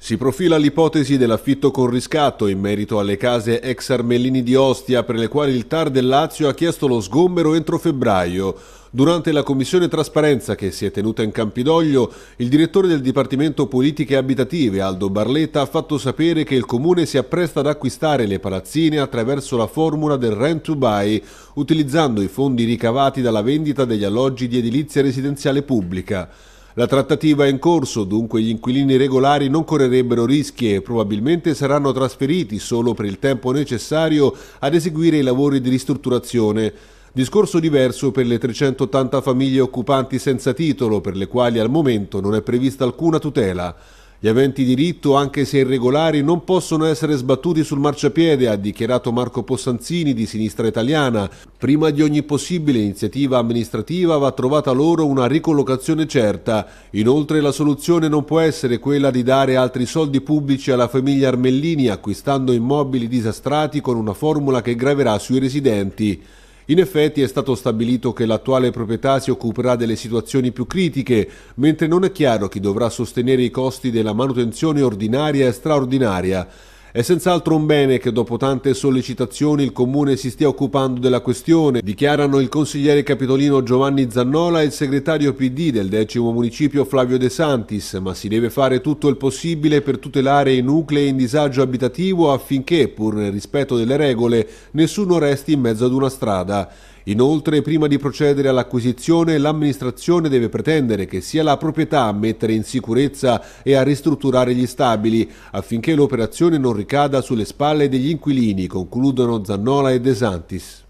Si profila l'ipotesi dell'affitto con riscatto in merito alle case ex Armellini di Ostia per le quali il TAR del Lazio ha chiesto lo sgombero entro febbraio. Durante la commissione trasparenza che si è tenuta in Campidoglio, il direttore del Dipartimento Politiche Abitative Aldo Barletta ha fatto sapere che il comune si appresta ad acquistare le palazzine attraverso la formula del rent to buy, utilizzando i fondi ricavati dalla vendita degli alloggi di edilizia residenziale pubblica. La trattativa è in corso, dunque gli inquilini regolari non correrebbero rischi e probabilmente saranno trasferiti solo per il tempo necessario ad eseguire i lavori di ristrutturazione. Discorso diverso per le 380 famiglie occupanti senza titolo, per le quali al momento non è prevista alcuna tutela. Gli aventi diritto, anche se irregolari, non possono essere sbattuti sul marciapiede, ha dichiarato Marco Possanzini di Sinistra Italiana. Prima di ogni possibile iniziativa amministrativa va trovata loro una ricollocazione certa. Inoltre la soluzione non può essere quella di dare altri soldi pubblici alla famiglia Armellini acquistando immobili disastrati con una formula che graverà sui residenti. In effetti è stato stabilito che l'attuale proprietà si occuperà delle situazioni più critiche, mentre non è chiaro chi dovrà sostenere i costi della manutenzione ordinaria e straordinaria. È senz'altro un bene che dopo tante sollecitazioni il Comune si stia occupando della questione, dichiarano il consigliere capitolino Giovanni Zannola e il segretario PD del decimo municipio Flavio De Santis, ma si deve fare tutto il possibile per tutelare i nuclei in disagio abitativo affinché, pur nel rispetto delle regole, nessuno resti in mezzo ad una strada. Inoltre, prima di procedere all'acquisizione, l'amministrazione deve pretendere che sia la proprietà a mettere in sicurezza e a ristrutturare gli stabili, affinché l'operazione non ricada sulle spalle degli inquilini, concludono Zannola e De Santis.